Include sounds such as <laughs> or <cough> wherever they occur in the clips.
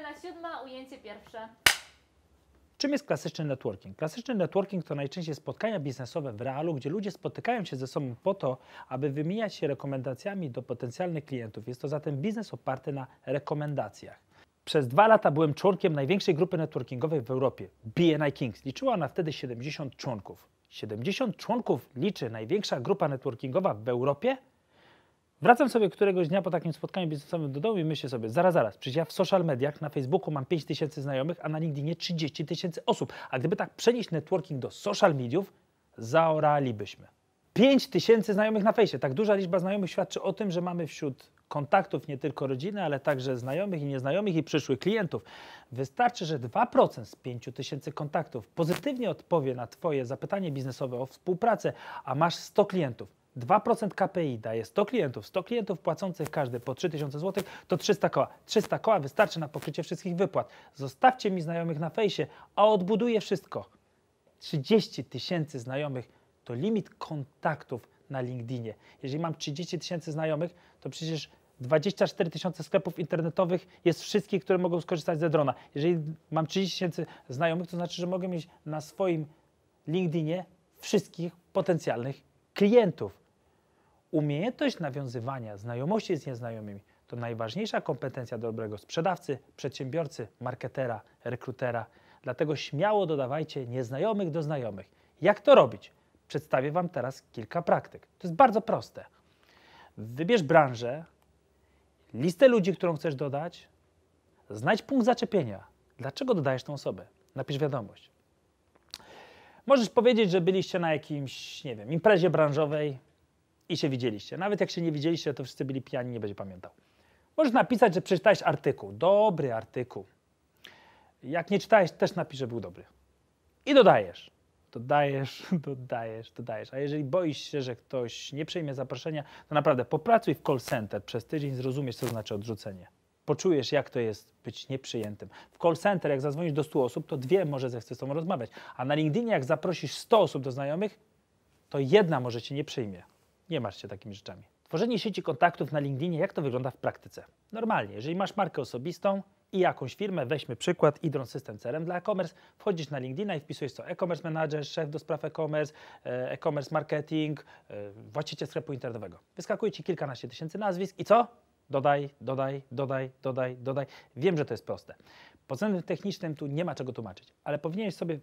Scena siódma, ujęcie pierwsze. Czym jest klasyczny networking? Klasyczny networking to najczęściej spotkania biznesowe w realu, gdzie ludzie spotykają się ze sobą po to, aby wymieniać się rekomendacjami do potencjalnych klientów. Jest to zatem biznes oparty na rekomendacjach. Przez dwa lata byłem członkiem największej grupy networkingowej w Europie, BNI Kings. Liczyła ona wtedy 70 członków. 70 członków liczy największa grupa networkingowa w Europie? Wracam sobie któregoś dnia po takim spotkaniu biznesowym do domu i myślę sobie, zaraz, zaraz, przecież ja w social mediach, na Facebooku mam 5 tysięcy znajomych, a na LinkedInie 30 tysięcy osób. A gdyby tak przenieść networking do social mediów, zaoralibyśmy. 5 tysięcy znajomych na fejsie. Tak duża liczba znajomych świadczy o tym, że mamy wśród kontaktów nie tylko rodziny, ale także znajomych i nieznajomych i przyszłych klientów. Wystarczy, że 2% z 5 tysięcy kontaktów pozytywnie odpowie na Twoje zapytanie biznesowe o współpracę, a masz 100 klientów. 2% KPI daje 100 klientów, 100 klientów płacących każdy po 3000 zł, to 300 koła. 300 koła wystarczy na pokrycie wszystkich wypłat. Zostawcie mi znajomych na fejsie, a odbuduję wszystko. 30 tysięcy znajomych to limit kontaktów na LinkedInie. Jeżeli mam 30 tysięcy znajomych, to przecież 24 tysiące sklepów internetowych jest wszystkich, które mogą skorzystać ze drona. Jeżeli mam 30 tysięcy znajomych, to znaczy, że mogę mieć na swoim LinkedInie wszystkich potencjalnych klientów. Umiejętność nawiązywania znajomości z nieznajomymi to najważniejsza kompetencja dobrego sprzedawcy, przedsiębiorcy, marketera, rekrutera. Dlatego śmiało dodawajcie nieznajomych do znajomych. Jak to robić? Przedstawię Wam teraz kilka praktyk. To jest bardzo proste. Wybierz branżę, listę ludzi, którą chcesz dodać, znajdź punkt zaczepienia. Dlaczego dodajesz tą osobę? Napisz wiadomość. Możesz powiedzieć, że byliście na jakimś, nie wiem, imprezie branżowej, i się widzieliście. Nawet jak się nie widzieliście, to wszyscy byli pijani, nie będzie pamiętał. Możesz napisać, że przeczytałeś artykuł. Dobry artykuł. Jak nie czytałeś, też napisz, że był dobry. I dodajesz. Dodajesz, <laughs> dodajesz, dodajesz. A jeżeli boisz się, że ktoś nie przyjmie zaproszenia, to naprawdę popracuj w call center przez tydzień, zrozumiesz, co znaczy odrzucenie. Poczujesz, jak to jest być nieprzyjętym. W call center, jak zadzwonisz do 100 osób, to dwie może zechce z tobą rozmawiać. A na LinkedInie, jak zaprosisz 100 osób do znajomych, to jedna może cię nie przyjmie nie masz się takimi rzeczami. Tworzenie sieci kontaktów na LinkedInie, jak to wygląda w praktyce? Normalnie, jeżeli masz markę osobistą i jakąś firmę, weźmy przykład Idron System CRM dla e-commerce, wchodzisz na LinkedIna i wpisujesz co e-commerce manager, szef do spraw e-commerce, e, e-commerce marketing, e, właściciel sklepu internetowego. Wyskakuje Ci kilkanaście tysięcy nazwisk i co? Dodaj, dodaj, dodaj, dodaj, dodaj. Wiem, że to jest proste. Pod względem technicznym tu nie ma czego tłumaczyć, ale powinieneś sobie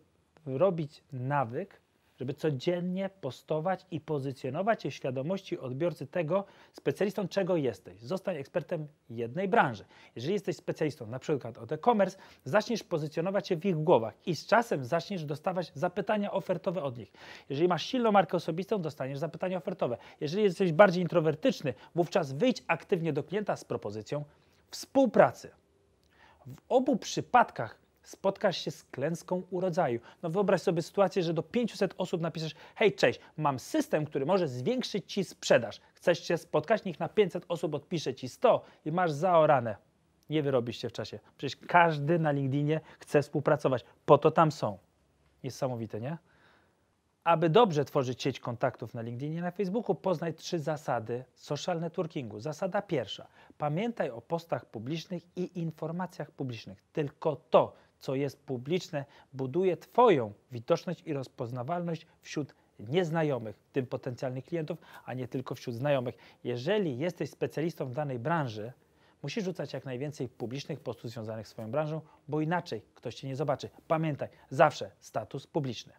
robić nawyk żeby codziennie postować i pozycjonować się w świadomości odbiorcy tego specjalistą, czego jesteś. Zostań ekspertem jednej branży. Jeżeli jesteś specjalistą na przykład od e-commerce, zaczniesz pozycjonować się w ich głowach i z czasem zaczniesz dostawać zapytania ofertowe od nich. Jeżeli masz silną markę osobistą, dostaniesz zapytania ofertowe. Jeżeli jesteś bardziej introwertyczny, wówczas wyjdź aktywnie do klienta z propozycją współpracy. W obu przypadkach spotkasz się z klęską urodzaju. No wyobraź sobie sytuację, że do 500 osób napiszesz: Hej, cześć, mam system, który może zwiększyć ci sprzedaż. Chcesz się spotkać, niech na 500 osób odpisze ci 100 i masz zaorane. Nie wyrobisz się w czasie. Przecież każdy na LinkedInie chce współpracować. Po to tam są. Niesamowite, nie? Aby dobrze tworzyć sieć kontaktów na LinkedInie i na Facebooku, poznaj trzy zasady social networkingu. Zasada pierwsza: pamiętaj o postach publicznych i informacjach publicznych. Tylko to co jest publiczne, buduje Twoją widoczność i rozpoznawalność wśród nieznajomych, w tym potencjalnych klientów, a nie tylko wśród znajomych. Jeżeli jesteś specjalistą w danej branży, musisz rzucać jak najwięcej publicznych postów związanych z swoją branżą, bo inaczej ktoś Cię nie zobaczy. Pamiętaj, zawsze status publiczny.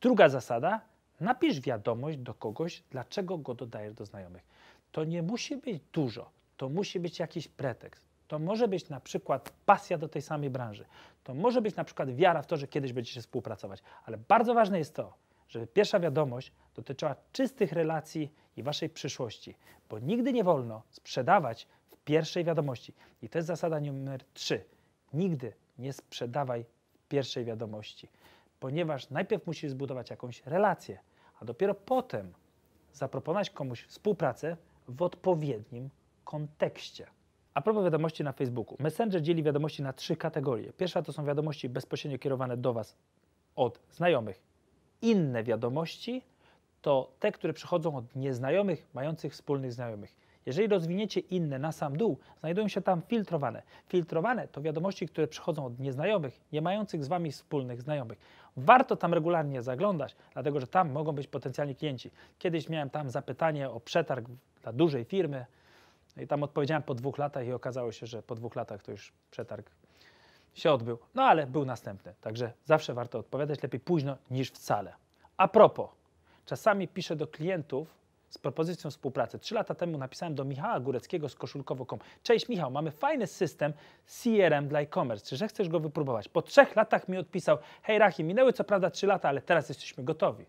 Druga zasada, napisz wiadomość do kogoś, dlaczego go dodajesz do znajomych. To nie musi być dużo, to musi być jakiś pretekst. To może być na przykład pasja do tej samej branży. To może być na przykład wiara w to, że kiedyś będziecie współpracować. Ale bardzo ważne jest to, żeby pierwsza wiadomość dotyczyła czystych relacji i waszej przyszłości, bo nigdy nie wolno sprzedawać w pierwszej wiadomości. I to jest zasada numer 3. Nigdy nie sprzedawaj pierwszej wiadomości, ponieważ najpierw musisz zbudować jakąś relację, a dopiero potem zaproponować komuś współpracę w odpowiednim kontekście. A propos wiadomości na Facebooku. Messenger dzieli wiadomości na trzy kategorie. Pierwsza to są wiadomości bezpośrednio kierowane do Was od znajomych. Inne wiadomości to te, które przychodzą od nieznajomych, mających wspólnych znajomych. Jeżeli rozwiniecie inne na sam dół, znajdują się tam filtrowane. Filtrowane to wiadomości, które przychodzą od nieznajomych, nie mających z Wami wspólnych znajomych. Warto tam regularnie zaglądać, dlatego że tam mogą być potencjalni klienci. Kiedyś miałem tam zapytanie o przetarg dla dużej firmy, i tam odpowiedziałem po dwóch latach i okazało się, że po dwóch latach to już przetarg się odbył. No ale był następny, także zawsze warto odpowiadać, lepiej późno niż wcale. A propos, czasami piszę do klientów z propozycją współpracy. Trzy lata temu napisałem do Michała Góreckiego z koszulkowo.com. Cześć Michał, mamy fajny system CRM dla e-commerce. Czy że chcesz go wypróbować? Po trzech latach mi odpisał, hej Rachi, minęły co prawda trzy lata, ale teraz jesteśmy gotowi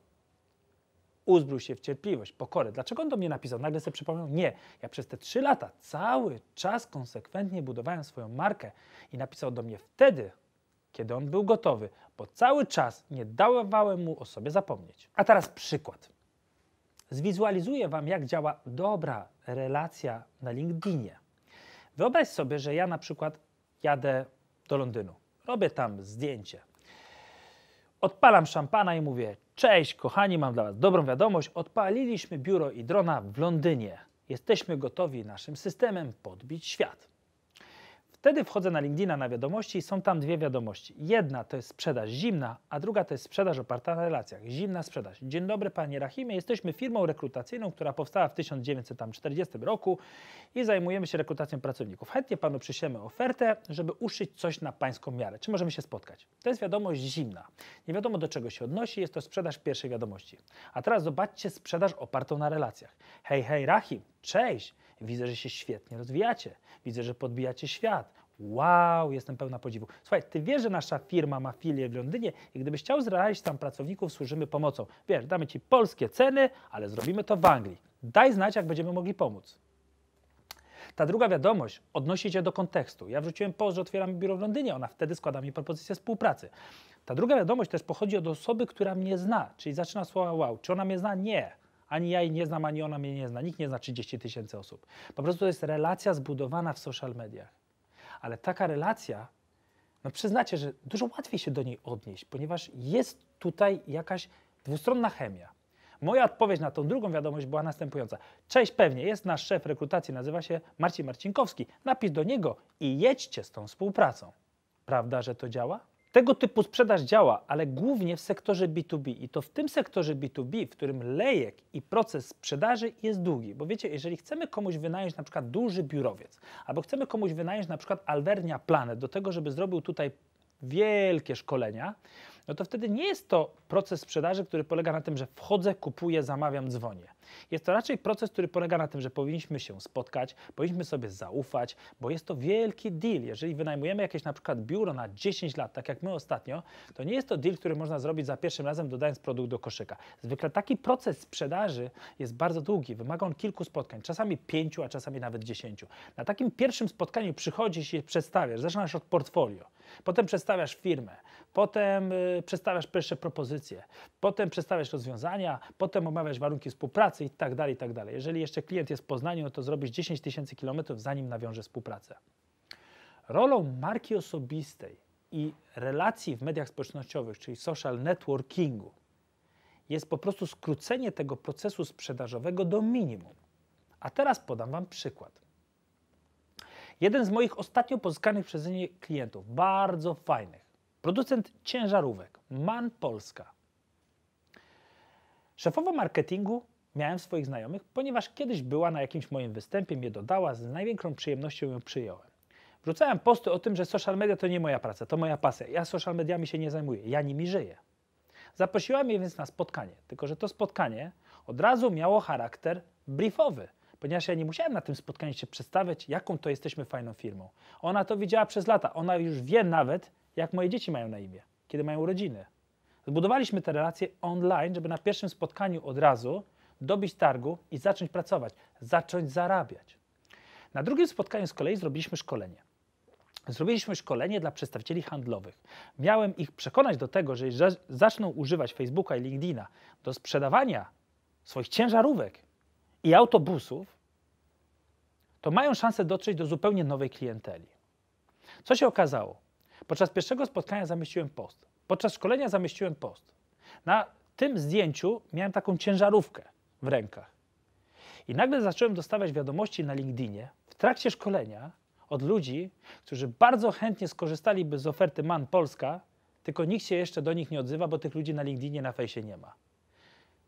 uzbrój się w cierpliwość, pokorę. Dlaczego on do mnie napisał? Nagle sobie przypomniał, nie, ja przez te trzy lata cały czas konsekwentnie budowałem swoją markę i napisał do mnie wtedy, kiedy on był gotowy, bo cały czas nie dawałem mu o sobie zapomnieć. A teraz przykład. Zwizualizuję Wam, jak działa dobra relacja na LinkedInie. Wyobraź sobie, że ja na przykład jadę do Londynu, robię tam zdjęcie, odpalam szampana i mówię: Cześć, kochani, mam dla Was dobrą wiadomość. Odpaliliśmy biuro i drona w Londynie. Jesteśmy gotowi naszym systemem podbić świat. Wtedy wchodzę na LinkedIna na wiadomości i są tam dwie wiadomości. Jedna to jest sprzedaż zimna, a druga to jest sprzedaż oparta na relacjach. Zimna sprzedaż. Dzień dobry panie Rahimie, jesteśmy firmą rekrutacyjną, która powstała w 1940 roku i zajmujemy się rekrutacją pracowników. Chętnie panu przysiemy ofertę, żeby uszyć coś na pańską miarę. Czy możemy się spotkać? To jest wiadomość zimna. Nie wiadomo do czego się odnosi, jest to sprzedaż pierwszej wiadomości. A teraz zobaczcie sprzedaż opartą na relacjach. Hej, hej Rahim, cześć! Widzę, że się świetnie rozwijacie. Widzę, że podbijacie świat. Wow, jestem pełna podziwu. Słuchaj, ty wiesz, że nasza firma ma filię w Londynie i gdybyś chciał zrealizować tam pracowników, służymy pomocą. Wiesz, damy ci polskie ceny, ale zrobimy to w Anglii. Daj znać, jak będziemy mogli pomóc. Ta druga wiadomość odnosi się do kontekstu. Ja wrzuciłem post, że otwieram biuro w Londynie, ona wtedy składa mi propozycję współpracy. Ta druga wiadomość też pochodzi od osoby, która mnie zna, czyli zaczyna słowa wow. Czy ona mnie zna? Nie. Ani ja jej nie znam, ani ona mnie nie zna. Nikt nie zna 30 tysięcy osób. Po prostu to jest relacja zbudowana w social mediach. Ale taka relacja, no przyznacie, że dużo łatwiej się do niej odnieść, ponieważ jest tutaj jakaś dwustronna chemia. Moja odpowiedź na tą drugą wiadomość była następująca. Cześć, pewnie, jest nasz szef rekrutacji, nazywa się Marcin Marcinkowski. Napisz do niego i jedźcie z tą współpracą. Prawda, że to działa? Tego typu sprzedaż działa, ale głównie w sektorze B2B i to w tym sektorze B2B, w którym lejek i proces sprzedaży jest długi. Bo wiecie, jeżeli chcemy komuś wynająć na przykład duży biurowiec, albo chcemy komuś wynająć na przykład Alvernia Planet do tego, żeby zrobił tutaj wielkie szkolenia, no to wtedy nie jest to proces sprzedaży, który polega na tym, że wchodzę, kupuję, zamawiam, dzwonię. Jest to raczej proces, który polega na tym, że powinniśmy się spotkać, powinniśmy sobie zaufać, bo jest to wielki deal. Jeżeli wynajmujemy jakieś na przykład biuro na 10 lat, tak jak my ostatnio, to nie jest to deal, który można zrobić za pierwszym razem, dodając produkt do koszyka. Zwykle taki proces sprzedaży jest bardzo długi, wymaga on kilku spotkań, czasami pięciu, a czasami nawet dziesięciu. Na takim pierwszym spotkaniu przychodzisz i się przedstawiasz, zaczynasz od portfolio Potem przedstawiasz firmę, potem y, przedstawiasz pierwsze propozycje, potem przedstawiasz rozwiązania, potem omawiasz warunki współpracy i tak dalej, i tak dalej. Jeżeli jeszcze klient jest w Poznaniu, no to zrobisz 10 tysięcy kilometrów, zanim nawiąże współpracę. Rolą marki osobistej i relacji w mediach społecznościowych, czyli social networkingu, jest po prostu skrócenie tego procesu sprzedażowego do minimum. A teraz podam Wam przykład. Jeden z moich ostatnio pozyskanych przez mnie klientów, bardzo fajnych. Producent ciężarówek, MAN Polska. Szefowa marketingu miałem swoich znajomych, ponieważ kiedyś była na jakimś moim występie, mnie dodała, z największą przyjemnością ją przyjąłem. Wrzucałem posty o tym, że social media to nie moja praca, to moja pasja. Ja social mediami się nie zajmuję, ja nimi żyję. Zaprosiła mnie więc na spotkanie, tylko że to spotkanie od razu miało charakter briefowy ponieważ ja nie musiałem na tym spotkaniu się przedstawiać, jaką to jesteśmy fajną firmą. Ona to widziała przez lata. Ona już wie nawet, jak moje dzieci mają na imię, kiedy mają urodziny. Zbudowaliśmy te relacje online, żeby na pierwszym spotkaniu od razu dobić targu i zacząć pracować, zacząć zarabiać. Na drugim spotkaniu z kolei zrobiliśmy szkolenie. Zrobiliśmy szkolenie dla przedstawicieli handlowych. Miałem ich przekonać do tego, że zaczną używać Facebooka i LinkedIna do sprzedawania swoich ciężarówek, i autobusów, to mają szansę dotrzeć do zupełnie nowej klienteli. Co się okazało? Podczas pierwszego spotkania zamieściłem post. Podczas szkolenia zamieściłem post. Na tym zdjęciu miałem taką ciężarówkę w rękach. I nagle zacząłem dostawać wiadomości na LinkedInie w trakcie szkolenia od ludzi, którzy bardzo chętnie skorzystaliby z oferty MAN Polska, tylko nikt się jeszcze do nich nie odzywa, bo tych ludzi na LinkedInie, na fejsie nie ma.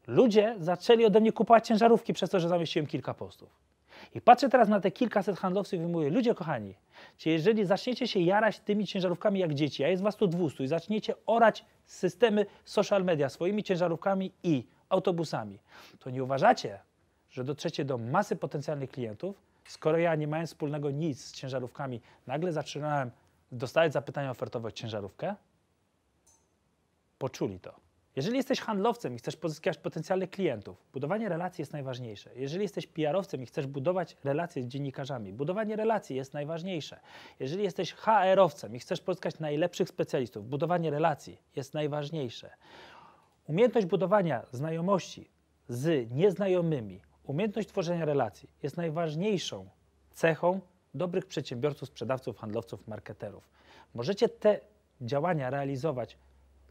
Ludzie zaczęli ode mnie kupować ciężarówki przez to, że zamieściłem kilka postów. I patrzę teraz na te kilkaset handlowców i mówię, ludzie kochani, czy jeżeli zaczniecie się jarać tymi ciężarówkami jak dzieci, a jest was tu 200 i zaczniecie orać systemy social media swoimi ciężarówkami i autobusami, to nie uważacie, że dotrzecie do masy potencjalnych klientów, skoro ja nie mając wspólnego nic z ciężarówkami, nagle zaczynałem dostawać zapytania ofertowe o ciężarówkę? Poczuli to. Jeżeli jesteś handlowcem i chcesz pozyskać potencjalnych klientów, budowanie relacji jest najważniejsze. Jeżeli jesteś PR-owcem i chcesz budować relacje z dziennikarzami, budowanie relacji jest najważniejsze. Jeżeli jesteś HR-owcem i chcesz pozyskać najlepszych specjalistów, budowanie relacji jest najważniejsze. Umiejętność budowania znajomości z nieznajomymi, umiejętność tworzenia relacji jest najważniejszą cechą dobrych przedsiębiorców, sprzedawców, handlowców, marketerów. Możecie te działania realizować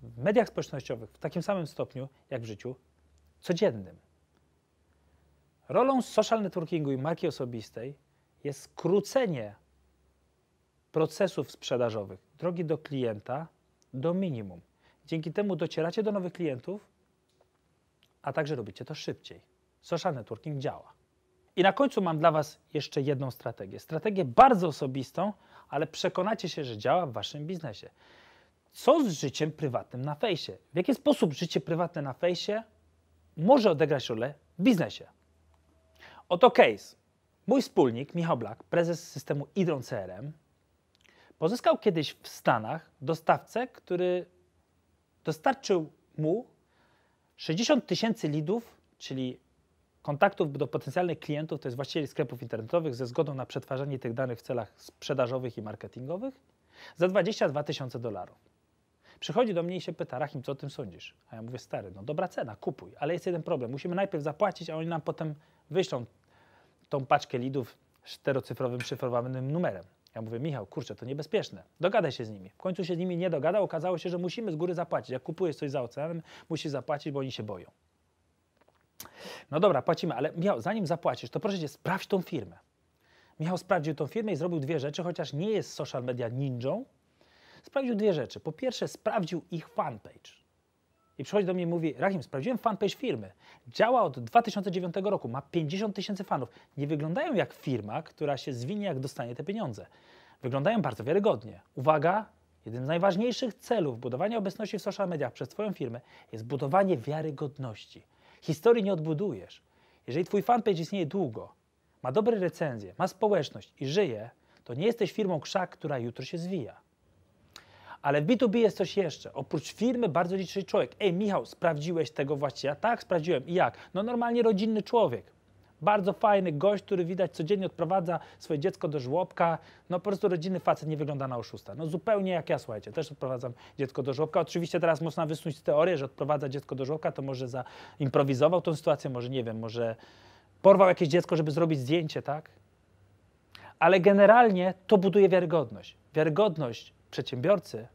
w mediach społecznościowych w takim samym stopniu jak w życiu codziennym. Rolą social networkingu i marki osobistej jest skrócenie procesów sprzedażowych, drogi do klienta, do minimum. Dzięki temu docieracie do nowych klientów, a także robicie to szybciej. Social networking działa. I na końcu mam dla Was jeszcze jedną strategię. Strategię bardzo osobistą, ale przekonacie się, że działa w Waszym biznesie co z życiem prywatnym na fejsie? W jaki sposób życie prywatne na fejsie może odegrać rolę w biznesie? Oto case. Mój wspólnik Michał Blak, prezes systemu Idron CRM, pozyskał kiedyś w Stanach dostawcę, który dostarczył mu 60 tysięcy lidów, czyli kontaktów do potencjalnych klientów, to jest właścicieli sklepów internetowych, ze zgodą na przetwarzanie tych danych w celach sprzedażowych i marketingowych, za 22 tysiące dolarów. Przychodzi do mnie i się pyta, Rahim, co o tym sądzisz? A ja mówię, stary, no dobra cena, kupuj, ale jest jeden problem. Musimy najpierw zapłacić, a oni nam potem wyślą tą paczkę lidów czterocyfrowym, szyfrowanym numerem. Ja mówię, Michał, kurczę, to niebezpieczne. Dogadaj się z nimi. W końcu się z nimi nie dogadał. Okazało się, że musimy z góry zapłacić. Jak kupujesz coś za oceanem, musisz zapłacić, bo oni się boją. No dobra, płacimy, ale Michał, zanim zapłacisz, to proszę cię, sprawdź tą firmę. Michał sprawdził tą firmę i zrobił dwie rzeczy, chociaż nie jest social media ninją, Sprawdził dwie rzeczy. Po pierwsze, sprawdził ich fanpage. I przychodzi do mnie i mówi, Rahim, sprawdziłem fanpage firmy. Działa od 2009 roku, ma 50 tysięcy fanów. Nie wyglądają jak firma, która się zwinie, jak dostanie te pieniądze. Wyglądają bardzo wiarygodnie. Uwaga, jednym z najważniejszych celów budowania obecności w social mediach przez Twoją firmę jest budowanie wiarygodności. Historii nie odbudujesz. Jeżeli Twój fanpage istnieje długo, ma dobre recenzje, ma społeczność i żyje, to nie jesteś firmą krzak, która jutro się zwija. Ale w B2B jest coś jeszcze. Oprócz firmy bardzo liczy człowiek. Ej, Michał, sprawdziłeś tego właściciela? Tak, sprawdziłem. I jak? No normalnie rodzinny człowiek. Bardzo fajny gość, który widać codziennie odprowadza swoje dziecko do żłobka. No po prostu rodzinny facet nie wygląda na oszusta. No zupełnie jak ja, słuchajcie, też odprowadzam dziecko do żłobka. Oczywiście teraz można wysunąć teorię, że odprowadza dziecko do żłobka, to może zaimprowizował tą sytuację, może nie wiem, może porwał jakieś dziecko, żeby zrobić zdjęcie, tak? Ale generalnie to buduje wiarygodność. Wiarygodność przedsiębiorcy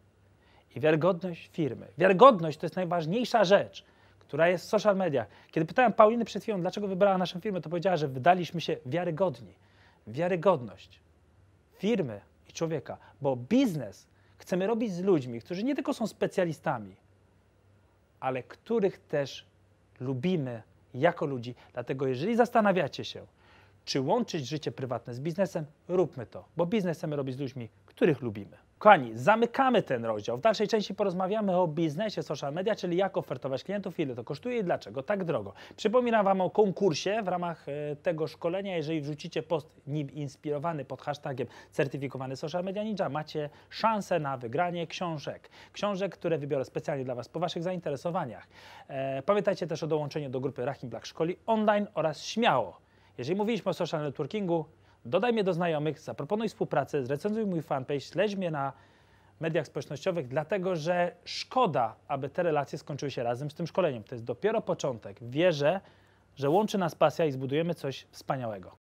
i wiarygodność firmy. Wiarygodność to jest najważniejsza rzecz, która jest w social mediach. Kiedy pytałem Pauliny przed chwilą, dlaczego wybrała naszą firmę, to powiedziała, że wydaliśmy się wiarygodni. Wiarygodność firmy i człowieka, bo biznes chcemy robić z ludźmi, którzy nie tylko są specjalistami, ale których też lubimy jako ludzi. Dlatego jeżeli zastanawiacie się, czy łączyć życie prywatne z biznesem? Róbmy to, bo biznes chcemy robić z ludźmi, których lubimy. Kochani, zamykamy ten rozdział. W dalszej części porozmawiamy o biznesie social media, czyli jak ofertować klientów, ile to kosztuje i dlaczego tak drogo. Przypominam Wam o konkursie w ramach e, tego szkolenia. Jeżeli wrzucicie post nim inspirowany pod hashtagiem certyfikowany social media ninja, macie szansę na wygranie książek. Książek, które wybiorę specjalnie dla Was po Waszych zainteresowaniach. E, pamiętajcie też o dołączeniu do grupy Rachim Black Szkoli online oraz śmiało jeżeli mówiliśmy o social networkingu, dodaj mnie do znajomych, zaproponuj współpracę, zrecenzuj mój fanpage, śledź mnie na mediach społecznościowych, dlatego że szkoda, aby te relacje skończyły się razem z tym szkoleniem. To jest dopiero początek. Wierzę, że łączy nas pasja i zbudujemy coś wspaniałego.